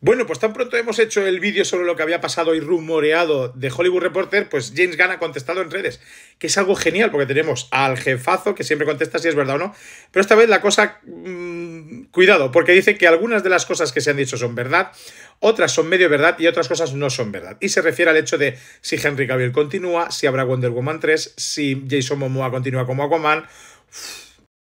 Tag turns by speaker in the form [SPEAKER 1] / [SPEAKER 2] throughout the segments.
[SPEAKER 1] Bueno, pues tan pronto hemos hecho el vídeo sobre lo que había pasado y rumoreado de Hollywood Reporter, pues James Gunn ha contestado en redes, que es algo genial porque tenemos al jefazo que siempre contesta si es verdad o no, pero esta vez la cosa, mm, cuidado, porque dice que algunas de las cosas que se han dicho son verdad, otras son medio verdad y otras cosas no son verdad. Y se refiere al hecho de si Henry Cavill continúa, si habrá Wonder Woman 3, si Jason Momoa continúa como Aquaman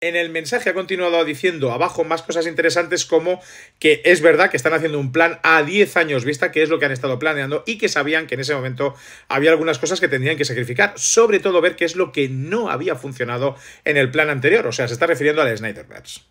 [SPEAKER 1] en el mensaje ha continuado diciendo abajo más cosas interesantes como que es verdad que están haciendo un plan a 10 años vista, que es lo que han estado planeando y que sabían que en ese momento había algunas cosas que tendrían que sacrificar, sobre todo ver qué es lo que no había funcionado en el plan anterior, o sea, se está refiriendo al Snyderverse.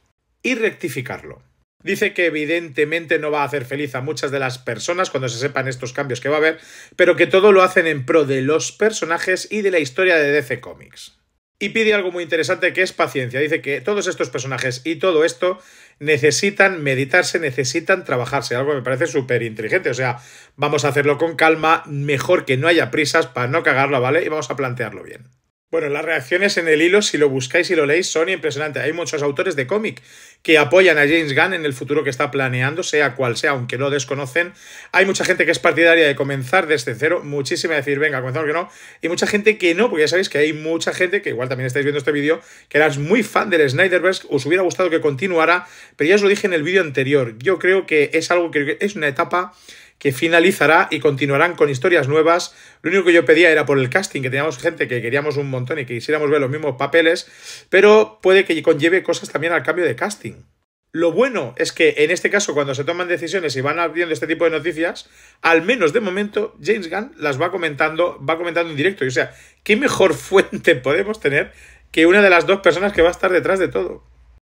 [SPEAKER 1] Y rectificarlo. Dice que evidentemente no va a hacer feliz a muchas de las personas cuando se sepan estos cambios que va a haber, pero que todo lo hacen en pro de los personajes y de la historia de DC Comics. Y pide algo muy interesante que es paciencia. Dice que todos estos personajes y todo esto necesitan meditarse, necesitan trabajarse, algo que me parece súper inteligente. O sea, vamos a hacerlo con calma, mejor que no haya prisas para no cagarlo, ¿vale? Y vamos a plantearlo bien. Bueno, las reacciones en el hilo, si lo buscáis y lo leéis, son impresionantes. Hay muchos autores de cómic que apoyan a James Gunn en el futuro que está planeando, sea cual sea, aunque lo desconocen. Hay mucha gente que es partidaria de comenzar desde cero, muchísima de decir, venga, comenzamos que no. Y mucha gente que no, porque ya sabéis que hay mucha gente, que igual también estáis viendo este vídeo, que eras muy fan del Snyderverse, os hubiera gustado que continuara, pero ya os lo dije en el vídeo anterior. Yo creo que es algo que es una etapa que finalizará y continuarán con historias nuevas. Lo único que yo pedía era por el casting, que teníamos gente que queríamos un montón y que quisiéramos ver los mismos papeles, pero puede que conlleve cosas también al cambio de casting. Lo bueno es que en este caso, cuando se toman decisiones y van abriendo este tipo de noticias, al menos de momento, James Gunn las va comentando, va comentando en directo. o sea, ¿qué mejor fuente podemos tener que una de las dos personas que va a estar detrás de todo?